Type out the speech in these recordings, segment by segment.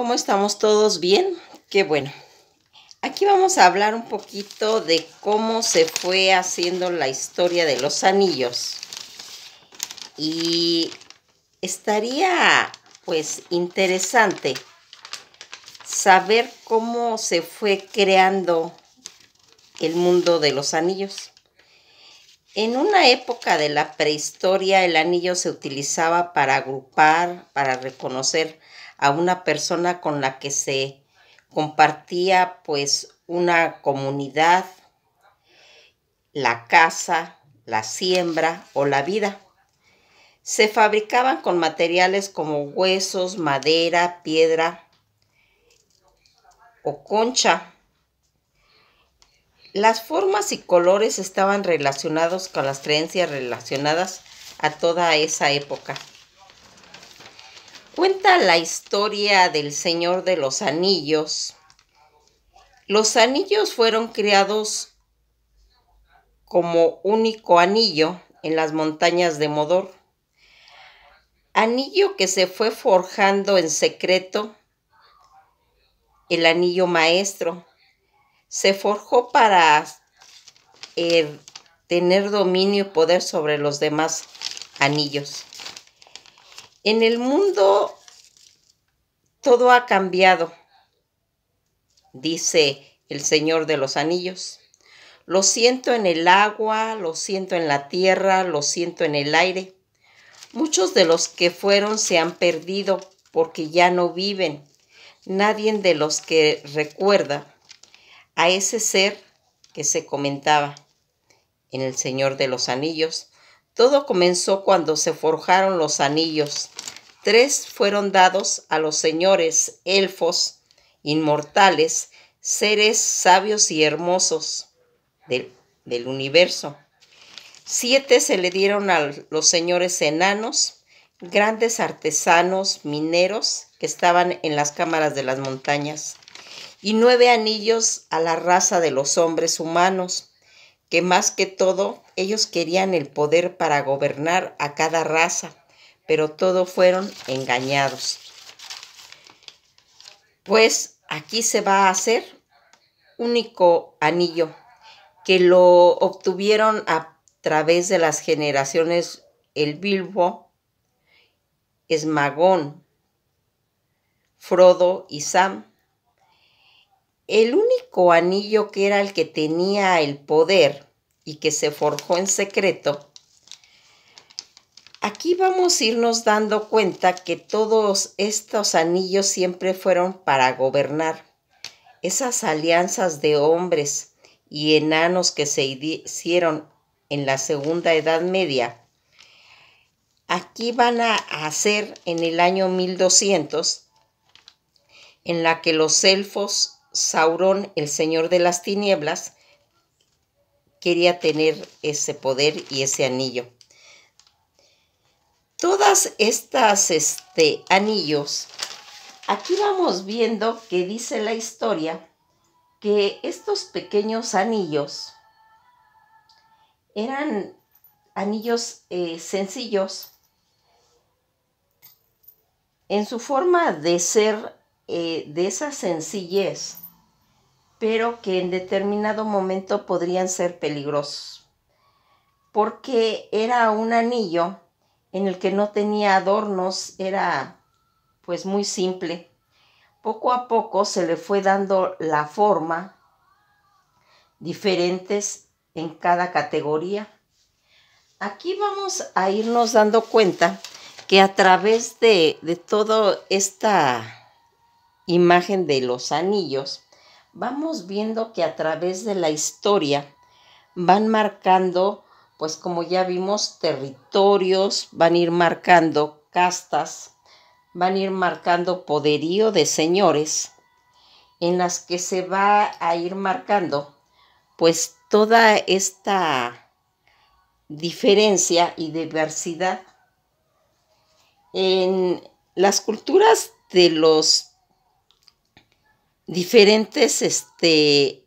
¿Cómo estamos todos? ¿Bien? Qué bueno. Aquí vamos a hablar un poquito de cómo se fue haciendo la historia de los anillos. Y estaría pues interesante saber cómo se fue creando el mundo de los anillos. En una época de la prehistoria el anillo se utilizaba para agrupar, para reconocer a una persona con la que se compartía pues una comunidad, la casa, la siembra o la vida. Se fabricaban con materiales como huesos, madera, piedra o concha. Las formas y colores estaban relacionados con las creencias relacionadas a toda esa época. Cuenta la historia del Señor de los Anillos. Los anillos fueron creados como único anillo en las montañas de Modor. Anillo que se fue forjando en secreto, el anillo maestro. Se forjó para eh, tener dominio y poder sobre los demás anillos. En el mundo todo ha cambiado, dice el Señor de los Anillos. Lo siento en el agua, lo siento en la tierra, lo siento en el aire. Muchos de los que fueron se han perdido porque ya no viven. Nadie de los que recuerda a ese ser que se comentaba en el Señor de los Anillos todo comenzó cuando se forjaron los anillos. Tres fueron dados a los señores elfos, inmortales, seres sabios y hermosos del, universo. Siete se le dieron a los señores enanos, grandes artesanos, mineros que estaban en las cámaras de las montañas, y nueve anillos a la raza de los hombres humanos que más que todo ellos querían el poder para gobernar a cada raza, pero todos fueron engañados. Pues aquí se va a hacer único anillo que lo obtuvieron a través de las generaciones el Bilbo, Esmagón, Frodo y Sam el único anillo que era el que tenía el poder y que se forjó en secreto, aquí vamos a irnos dando cuenta que todos estos anillos siempre fueron para gobernar. Esas alianzas de hombres y enanos que se hicieron en la Segunda Edad Media, aquí van a hacer en el año 1200, en la que los elfos Sauron, el señor de las tinieblas, quería tener ese poder y ese anillo. Todas estas este, anillos, aquí vamos viendo que dice la historia que estos pequeños anillos eran anillos eh, sencillos. En su forma de ser eh, de esa sencillez, pero que en determinado momento podrían ser peligrosos, porque era un anillo en el que no tenía adornos, era pues muy simple. Poco a poco se le fue dando la forma diferentes en cada categoría. Aquí vamos a irnos dando cuenta que a través de, de toda esta imagen de los anillos, vamos viendo que a través de la historia van marcando, pues como ya vimos, territorios, van a ir marcando castas, van a ir marcando poderío de señores, en las que se va a ir marcando, pues toda esta diferencia y diversidad en las culturas de los diferentes este,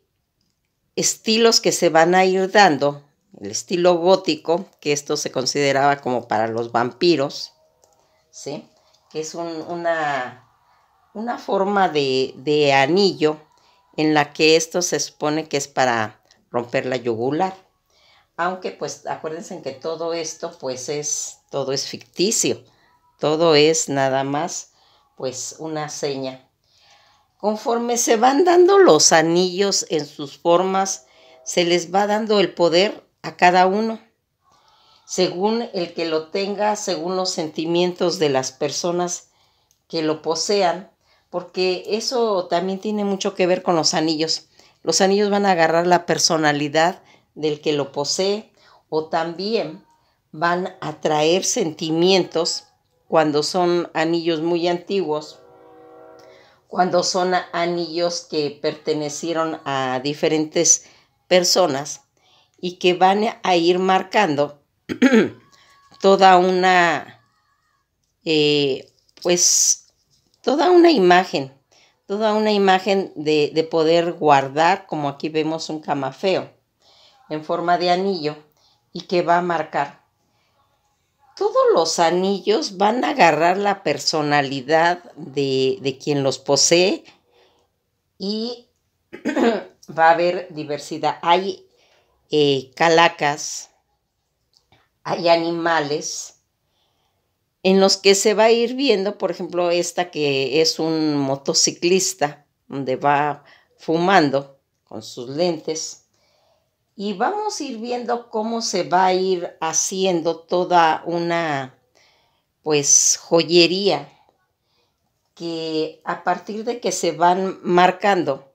estilos que se van a ir dando. El estilo gótico, que esto se consideraba como para los vampiros, ¿sí? que es una, una, forma de, de anillo en la que esto se supone que es para romper la yugular. Aunque pues acuérdense que todo esto pues es, todo es ficticio, todo es nada más pues una seña Conforme se van dando los anillos en sus formas, se les va dando el poder a cada uno, según el que lo tenga, según los sentimientos de las personas que lo posean, porque eso también tiene mucho que ver con los anillos. Los anillos van a agarrar la personalidad del que lo posee o también van a traer sentimientos cuando son anillos muy antiguos cuando son anillos que pertenecieron a diferentes personas y que van a ir marcando toda una, eh, pues, toda una imagen, toda una imagen de poder guardar, como aquí vemos un camafeo en forma de anillo y que va a marcar todos los anillos van a agarrar la personalidad de, quien los posee y va a haber diversidad. Hay eh, calacas, hay animales en los que se va a ir viendo, por ejemplo, esta que es un motociclista, donde va fumando con sus lentes y vamos a ir viendo cómo se va a ir haciendo toda una, pues, joyería que a partir de que se van marcando,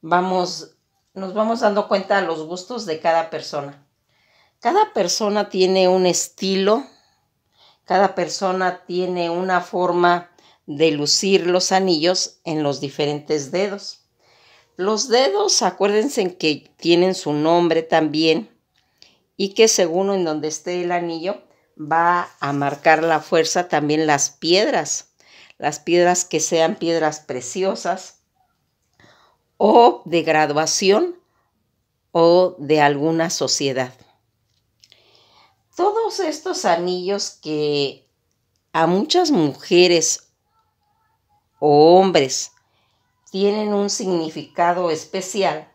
vamos, nos vamos dando cuenta de los gustos de cada persona. Cada persona tiene un estilo, cada persona tiene una forma de lucir los anillos en los diferentes dedos. Los dedos, acuérdense que tienen su nombre también y que según en donde esté el anillo va a marcar la fuerza también las piedras, las piedras que sean piedras preciosas o de graduación o de alguna sociedad. Todos estos anillos que a muchas mujeres o hombres tienen un significado especial,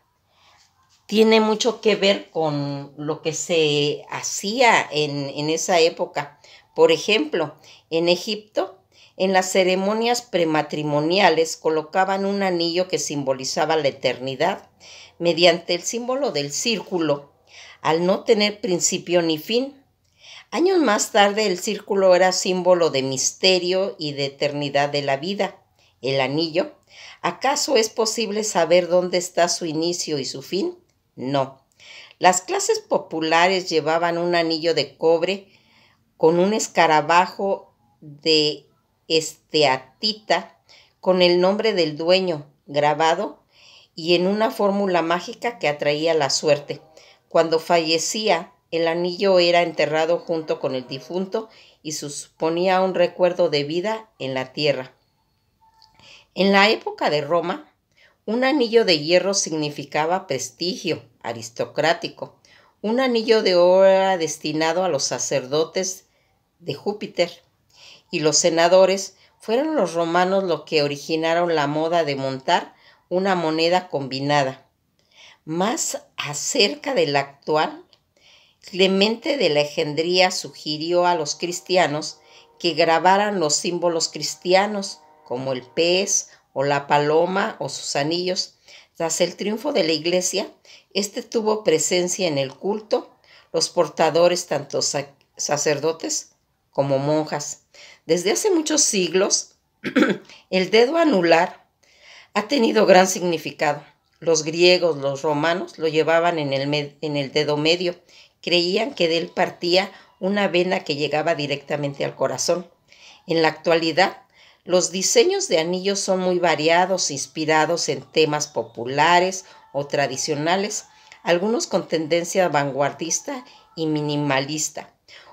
tiene mucho que ver con lo que se hacía en, en esa época. Por ejemplo, en Egipto, en las ceremonias prematrimoniales colocaban un anillo que simbolizaba la eternidad mediante el símbolo del círculo, al no tener principio ni fin. Años más tarde el círculo era símbolo de misterio y de eternidad de la vida. El anillo ¿Acaso es posible saber dónde está su inicio y su fin? No. Las clases populares llevaban un anillo de cobre con un escarabajo de esteatita con el nombre del dueño grabado y en una fórmula mágica que atraía la suerte. Cuando fallecía, el anillo era enterrado junto con el difunto y suponía un recuerdo de vida en la tierra. En la época de Roma, un anillo de hierro significaba prestigio aristocrático, un anillo de oro destinado a los sacerdotes de Júpiter y los senadores fueron los romanos los que originaron la moda de montar una moneda combinada. Más acerca de la actual, Clemente de la Alejandría sugirió a los cristianos que grabaran los símbolos cristianos como el pez o la paloma o sus anillos. Tras el triunfo de la iglesia, éste tuvo presencia en el culto, los portadores, tanto sacerdotes como monjas. Desde hace muchos siglos, el dedo anular ha tenido gran significado. Los griegos, los romanos lo llevaban en el, en el dedo medio. Creían que de él partía una vena que llegaba directamente al corazón. En la actualidad, los diseños de anillos son muy variados, inspirados en temas populares o tradicionales, algunos con tendencia vanguardista y minimalista,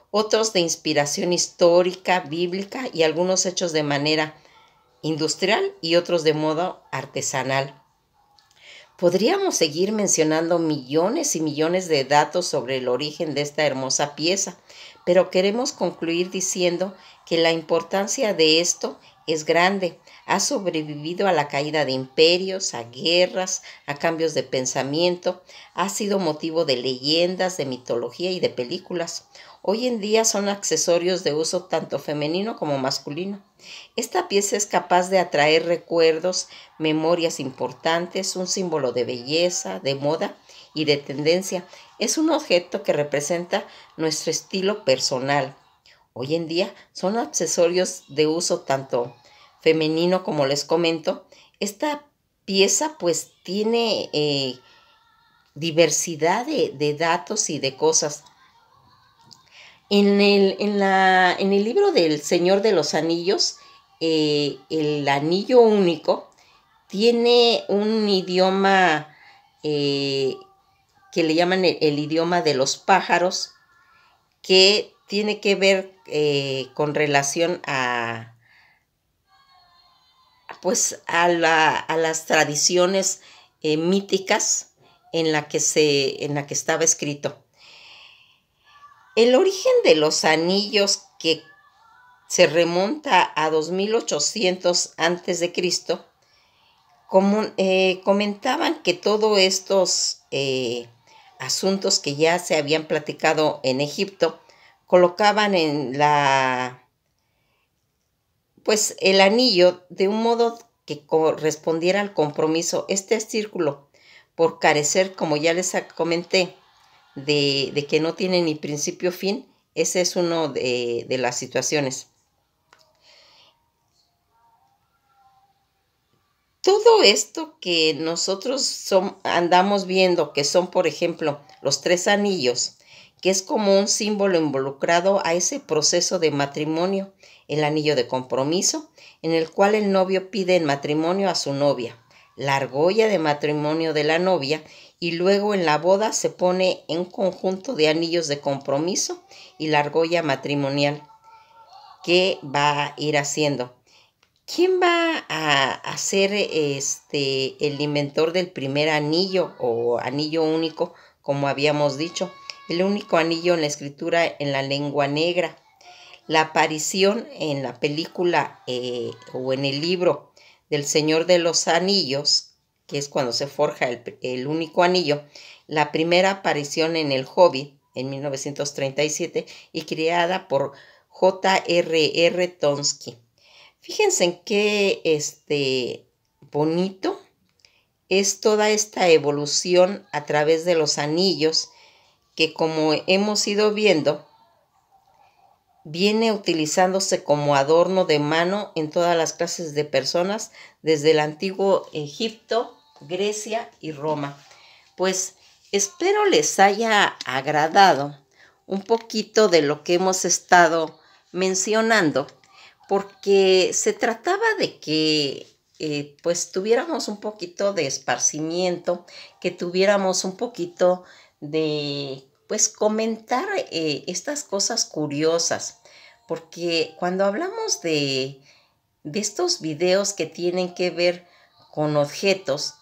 otros de inspiración histórica, bíblica y algunos hechos de manera industrial y otros de modo artesanal. Podríamos seguir mencionando millones y millones de datos sobre el origen de esta hermosa pieza, pero queremos concluir diciendo que la importancia de esto es grande. Ha sobrevivido a la caída de imperios, a guerras, a cambios de pensamiento, ha sido motivo de leyendas, de mitología y de películas. Hoy en día son accesorios de uso tanto femenino como masculino. Esta pieza es capaz de atraer recuerdos, memorias importantes, un símbolo de belleza, de moda y de tendencia. Es un objeto que representa nuestro estilo personal, hoy en día son accesorios de uso tanto femenino como les comento. Esta pieza pues tiene eh, diversidad de, datos y de cosas. En el, la, en el, libro del Señor de los Anillos, eh, el anillo único tiene un idioma eh, que le llaman el idioma de los pájaros, que tiene que ver eh, con relación a pues a, las tradiciones eh, míticas en la, que se, en la que estaba escrito. El origen de los anillos que se remonta a 2800 a.C., como, eh, comentaban que todos estos asuntos que ya se habían platicado en Egipto colocaban en la pues el anillo de un modo que correspondiera al compromiso. Este círculo, por carecer, como ya les comenté, de, que no tiene ni principio fin, esa es una de, las situaciones. Todo esto que nosotros son, andamos viendo, que son, por ejemplo, los tres anillos, que es como un símbolo involucrado a ese proceso de matrimonio, el anillo de compromiso, en el cual el novio pide en matrimonio a su novia, la argolla de matrimonio de la novia y luego en la boda se pone un conjunto de anillos de compromiso y la argolla matrimonial ¿Qué va a ir haciendo. ¿Quién va a, ser este, el inventor del primer anillo o anillo único, como habíamos dicho? el único anillo en la escritura en la lengua negra. La aparición en la película eh, o en el libro del Señor de los Anillos, que es cuando se forja el, único anillo, la primera aparición en El Hobbit en 1937 y creada por J.R.R. Tonsky. Fíjense en qué este, bonito es toda esta evolución a través de los anillos que como hemos ido viendo, viene utilizándose como adorno de mano en todas las clases de personas desde el antiguo Egipto, Grecia y Roma. Pues espero les haya agradado un poquito de lo que hemos estado mencionando, porque se trataba de que eh, pues tuviéramos un poquito de esparcimiento, que tuviéramos un poquito de pues comentar eh, estas cosas curiosas, porque cuando hablamos de, estos videos que tienen que ver con objetos,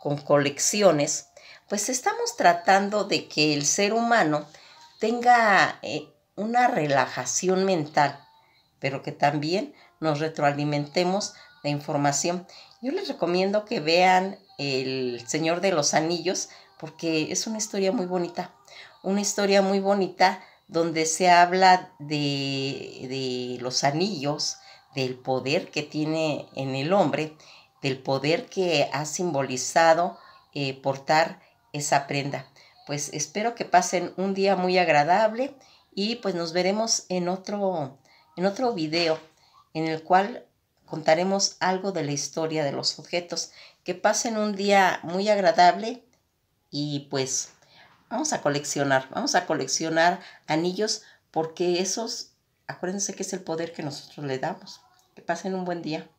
con colecciones, pues estamos tratando de que el ser humano tenga eh, una relajación mental, pero que también nos retroalimentemos de información. Yo les recomiendo que vean El Señor de los Anillos porque es una historia muy bonita una historia muy bonita donde se habla de, los anillos, del poder que tiene en el hombre, del poder que ha simbolizado eh, portar esa prenda. Pues espero que pasen un día muy agradable y pues nos veremos en otro, en otro video en el cual contaremos algo de la historia de los objetos. Que pasen un día muy agradable y pues Vamos a coleccionar, vamos a coleccionar anillos porque esos, acuérdense que es el poder que nosotros le damos. Que pasen un buen día.